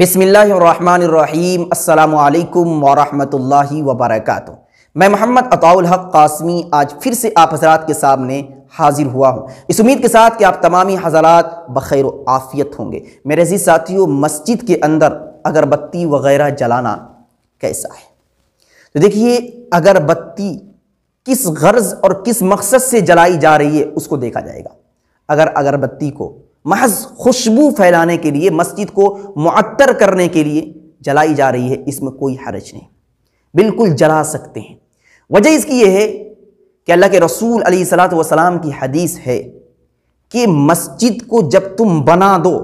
بسم اللہ الرحمن الرحیم السلام علیکم ورحمت اللہ وبرکاتہ میں محمد اطاء الحق قاسمی آج پھر سے آپ حضرات کے سامنے حاضر ہوا ہوں اس امید کے ساتھ کہ آپ تمامی حضرات بخیر و آفیت ہوں گے میرے عزیز ساتھیوں مسجد کے اندر اگربتی وغیرہ جلانا کیسا ہے تو دیکھیے اگربتی کس غرض اور کس مقصد سے جلائی جا رہی ہے اس کو دیکھا جائے گا اگر اگربتی کو محض خوشبو پھیلانے کے لیے مسجد کو معطر کرنے کے لیے جلائی جا رہی ہے اس میں کوئی حرج نہیں بالکل جلا سکتے ہیں وجہ اس کی یہ ہے کہ اللہ کے رسول علیہ صلاۃ وسلام کی حدیث ہے کہ مسجد کو جب تم بنا دو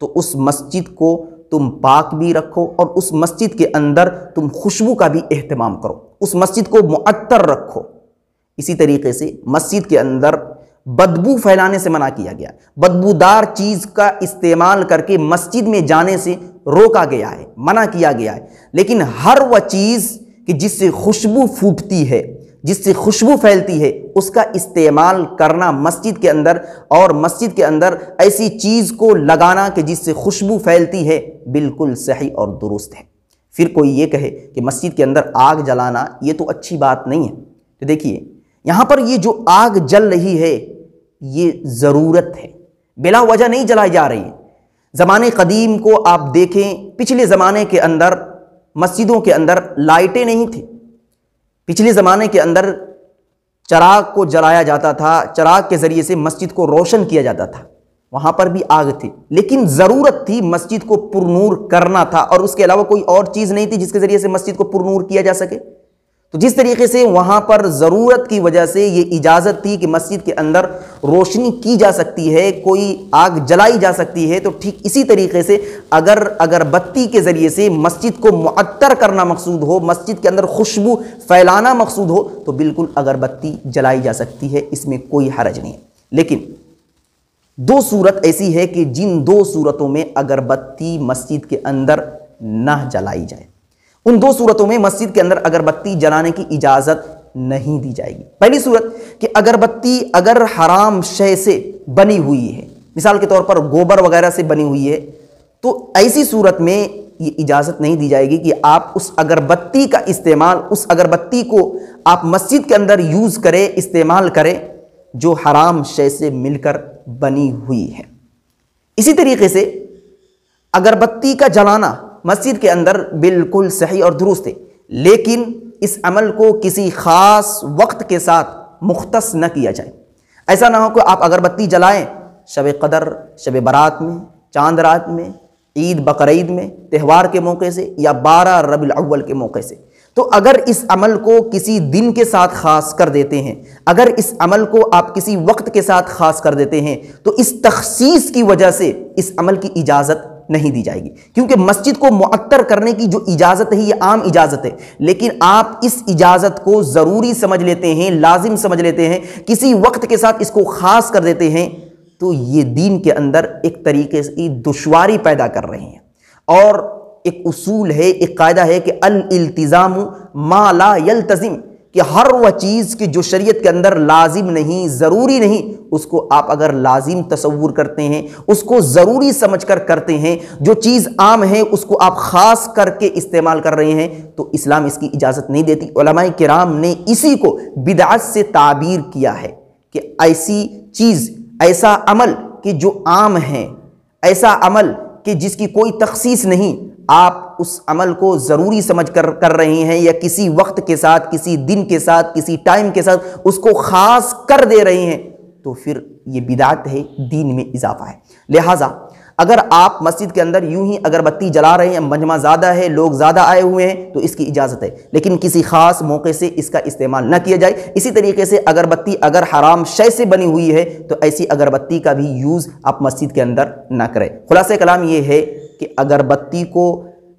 تو اس مسجد کو تم پاک بھی رکھو اور اس مسجد کے اندر تم خوشبو کا بھی اہتمام کرو اس مسجد کو معطر رکھو اسی طریقے سے مسجد کے اندر بدبو پھیلانے سے منع کیا گیا بدبودار چیز کا استعمال کر کے مسجد میں جانے سے روکا گیا ہے منع کیا گیا ہے لیکن ہر وہ چیز کہ جس سے خوشبو پھوٹتی ہے جس سے خوشبو پھیلتی ہے اس کا استعمال کرنا مسجد کے اندر اور مسجد کے اندر ایسی چیز کو لگانا کہ جس سے خوشبو پھیلتی ہے بالکل صحیح اور درست ہے پھر کوئی یہ کہے کہ مسجد کے اندر آگ جلانا یہ تو اچھی بات نہیں ہے تو دیکھیے یہاں پر یہ جو آگ جل رہی ہے یہ ضرورت ہے بلا وجہ نہیں جلائی جا رہی ہے زمانے قدیم کو آپ دیکھیں پچھلے زمانے کے اندر مسجدوں کے اندر لائٹیں نہیں تھیں پچھلے زمانے کے اندر چراغ کو جلایا جاتا تھا چراغ کے ذریعے سے مسجد کو روشن کیا جاتا تھا وہاں پر بھی آگ تھی لیکن ضرورت تھی مسجد کو پرنور کرنا تھا اور اس کے علاوہ کوئی اور چیز نہیں تھی جس کے ذریعے سے مسجد کو پرنور کیا جا سکے تو جس طریقے سے وہاں پر ضرورت کی وجہ سے یہ اجازت تھی کہ مسجد کے اندر روشنی کی جا سکتی ہے کوئی آگ جلائی جا سکتی ہے تو ٹھیک اسی طریقے سے اگر اگر بتی کے ذریعے سے مسجد کو معطر کرنا مقصود ہو مسجد کے اندر خوشبو پھیلانا مقصود ہو تو بالکل اگر بتی جلائی جا سکتی ہے اس میں کوئی حرج نہیں ہے لیکن دو صورت ایسی ہے کہ جن دو صورتوں میں اگر بتی مسجد کے اندر نہ جلائی جائے ان دو صورتوں میں مسجد کے اندر اگر جلانے کی اجازت نہیں دی جائے گی پہلی صورت کہ اگر حرام شہ سے بنی ہوئی ہے مثال کے طور پر گوبر وغیرہ سے بنی ہوئی ہے تو ایسی صورت میں یہ اجازت نہیں دی جائے گی کہ آپ اس اگر استعمال اس اگر آپ مسجد کے اندر یوز کریں استعمال کریں جو حرام شے سے مل کر بنی ہوئی ہے اسی طریقے سے اگر جلانا مسجد کے اندر بالکل صحیح اور درست ہے لیکن اس عمل کو کسی خاص وقت کے ساتھ مختص نہ کیا جائے ایسا نہ ہو کہ آپ اگربتی جلائیں شب قدر شب برات میں چاند رات میں عید بقرعید میں تہوار کے موقع سے یا بارہ رب الاول کے موقع سے تو اگر اس عمل کو کسی دن کے ساتھ خاص کر دیتے ہیں اگر اس عمل کو آپ کسی وقت کے ساتھ خاص کر دیتے ہیں تو اس تخصیص کی وجہ سے اس عمل کی اجازت نہیں دی جائے گی کیونکہ مسجد کو معطر کرنے کی جو اجازت ہے یہ عام اجازت ہے لیکن آپ اس اجازت کو ضروری سمجھ لیتے ہیں لازم سمجھ لیتے ہیں کسی وقت کے ساتھ اس کو خاص کر دیتے ہیں تو یہ دین کے اندر ایک طریقے سے دشواری پیدا کر رہے ہیں اور ایک اصول ہے ایک قاعدہ ہے کہ الالتزام ما لا یلتزم کہ ہر وہ چیز کی جو شریعت کے اندر لازم نہیں ضروری نہیں اس کو آپ اگر لازم تصور کرتے ہیں اس کو ضروری سمجھ کر کرتے ہیں جو چیز عام ہے اس کو آپ خاص کر کے استعمال کر رہے ہیں تو اسلام اس کی اجازت نہیں دیتی علماء کرام نے اسی کو بدعات سے تعبیر کیا ہے کہ ایسی چیز ایسا عمل کہ جو عام ہیں ایسا عمل کہ جس کی کوئی تخصیص نہیں آپ اس عمل کو ضروری سمجھ کر کر رہے ہیں یا کسی وقت کے ساتھ کسی دن کے ساتھ کسی ٹائم کے ساتھ اس کو خاص کر دے رہے ہیں تو پھر یہ بدعت ہے دین میں اضافہ ہے لہٰذا اگر آپ مسجد کے اندر یوں ہی اگر بتی جلا رہے ہیں مجمع زیادہ ہے لوگ زیادہ آئے ہوئے ہیں تو اس کی اجازت ہے لیکن کسی خاص موقع سے اس کا استعمال نہ کیا جائے اسی طریقے سے اگر بتی اگر حرام شے سے بنی ہوئی ہے تو ایسی اگر بتی کا بھی یوز آپ مسجد کے اندر نہ کریں خلاصہ کلام یہ ہے کہ اگر بتی کو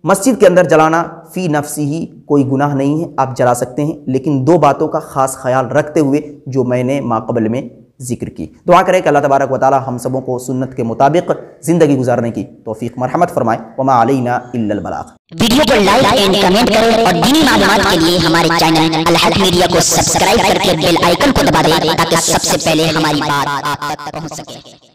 مسجد کے اندر جلانا فی نفسی ہی کوئی گناہ نہیں ہے آپ جلا سکتے ہیں لیکن دو باتوں کا خاص خیال رکھتے ہوئے جو میں نے ماقبل میں ذکر کی دعا کرے کہ اللہ تبارک و تعالی ہم سبوں کو سنت کے مطابق زندگی گزارنے کی توفیق مرحمت فرمائے وما علینا الا البلاغ ویڈیو کو لائک اینڈ کمنٹ کریں اور دینی معلومات کے لیے ہمارے چینل الحق میڈیا کو سبسکرائب کر کے بیل آئیکن کو دبا دیں تاکہ سب سے پہلے ہماری بات آپ تک پہنچ سکے